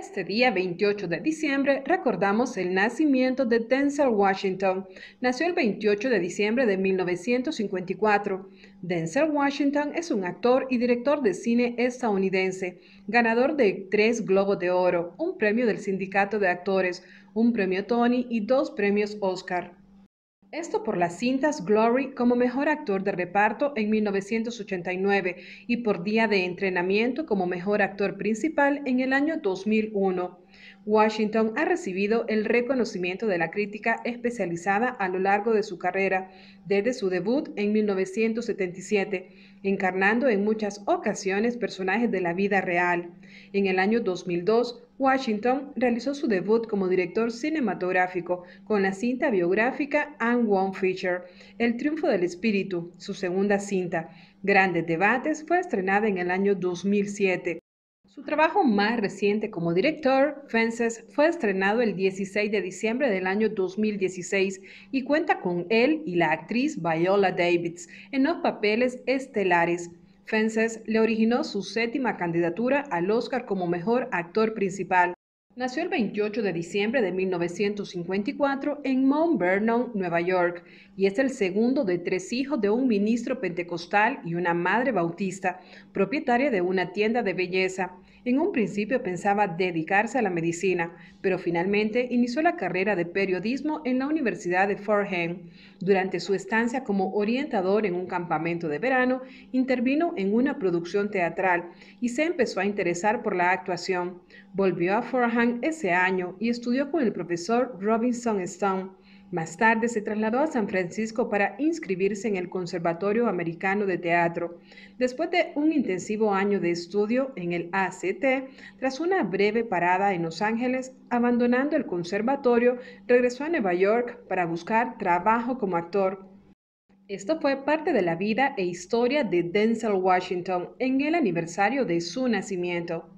Este día 28 de diciembre recordamos el nacimiento de Denzel Washington. Nació el 28 de diciembre de 1954. Denzel Washington es un actor y director de cine estadounidense, ganador de tres Globos de Oro, un premio del Sindicato de Actores, un premio Tony y dos premios Oscar. Esto por las cintas Glory como mejor actor de reparto en 1989 y por Día de Entrenamiento como mejor actor principal en el año 2001. Washington ha recibido el reconocimiento de la crítica especializada a lo largo de su carrera, desde su debut en 1977, encarnando en muchas ocasiones personajes de la vida real. En el año 2002, Washington realizó su debut como director cinematográfico con la cinta biográfica Anne Wong Feature, El Triunfo del Espíritu, su segunda cinta. Grandes Debates fue estrenada en el año 2007. Su trabajo más reciente como director, Fences, fue estrenado el 16 de diciembre del año 2016 y cuenta con él y la actriz Viola Davids en los papeles estelares. Fences le originó su séptima candidatura al Oscar como mejor actor principal. Nació el 28 de diciembre de 1954 en Mount Vernon, Nueva York, y es el segundo de tres hijos de un ministro pentecostal y una madre bautista, propietaria de una tienda de belleza. En un principio pensaba dedicarse a la medicina, pero finalmente inició la carrera de periodismo en la Universidad de Fordham. Durante su estancia como orientador en un campamento de verano, intervino en una producción teatral y se empezó a interesar por la actuación. Volvió a Fordham ese año y estudió con el profesor Robinson Stone. Más tarde se trasladó a San Francisco para inscribirse en el Conservatorio Americano de Teatro. Después de un intensivo año de estudio en el ACT, tras una breve parada en Los Ángeles, abandonando el conservatorio, regresó a Nueva York para buscar trabajo como actor. Esto fue parte de la vida e historia de Denzel Washington en el aniversario de su nacimiento.